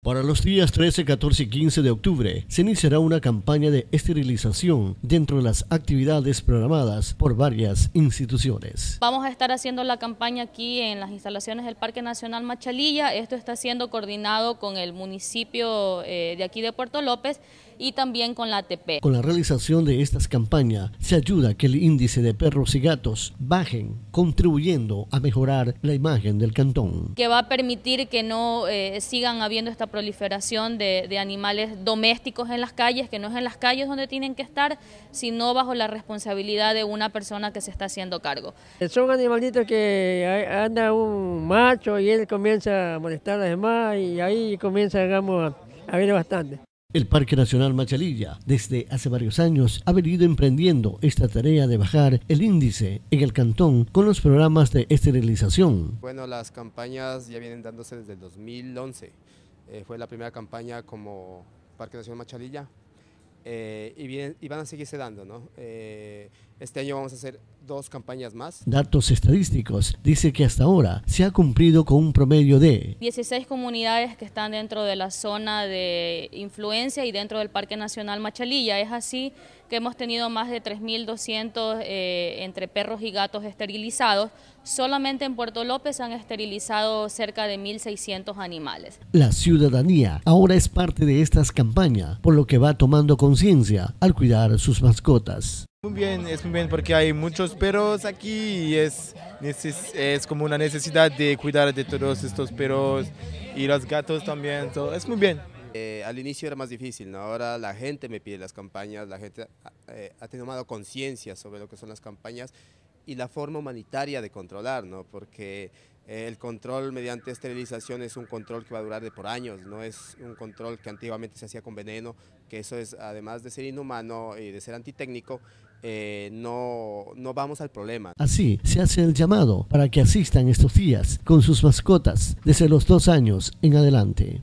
Para los días 13, 14 y 15 de octubre se iniciará una campaña de esterilización dentro de las actividades programadas por varias instituciones. Vamos a estar haciendo la campaña aquí en las instalaciones del Parque Nacional Machalilla. Esto está siendo coordinado con el municipio eh, de aquí de Puerto López y también con la ATP. Con la realización de estas campañas se ayuda a que el índice de perros y gatos bajen, contribuyendo a mejorar la imagen del cantón. Que va a permitir que no eh, sigan habiendo esta proliferación de, animales domésticos en las calles, que no es en las calles donde tienen que estar, sino bajo la responsabilidad de una persona que se está haciendo cargo. Son animalitos que eh, anda un macho y él comienza a molestar a demás y ahí comienza, digamos, a, a ver bastante. El Parque Nacional Machalilla, desde hace varios años, ha venido emprendiendo esta tarea de bajar el índice en el cantón con los programas de esterilización. Bueno, las campañas ya vienen dándose desde el 2011. Eh, fue la primera campaña como Parque Nacional Machalilla, eh, y, bien, y, van a seguirse dando. ¿no? Eh, este año vamos a hacer dos campañas más. Datos estadísticos dice que hasta ahora se ha cumplido con un promedio de 16 comunidades que están dentro de la zona de influencia y dentro del Parque Nacional Machalilla. Es así que hemos tenido más de 3.200 eh, entre perros y gatos esterilizados. Solamente en Puerto López han esterilizado cerca de 1.600 animales. La ciudadanía ahora es parte de estas campañas, por lo que va tomando conciencia al cuidar sus mascotas. Muy bien, es muy bien porque hay muchos perros aquí y es, es, como una necesidad de cuidar de todos estos perros y los gatos también. So, es muy bien. Eh, al inicio era más difícil, ¿no? ahora la gente me pide las campañas, la gente eh, ha tomado conciencia sobre lo que son las campañas y la forma humanitaria de controlar, ¿no? porque eh, el control mediante esterilización es un control que va a durar de por años, no es un control que antiguamente se hacía con veneno, que eso es, además de ser inhumano y de ser antitécnico, eh, no, no vamos al problema. Así se hace el llamado para que asistan estos días con sus mascotas desde los dos años en adelante.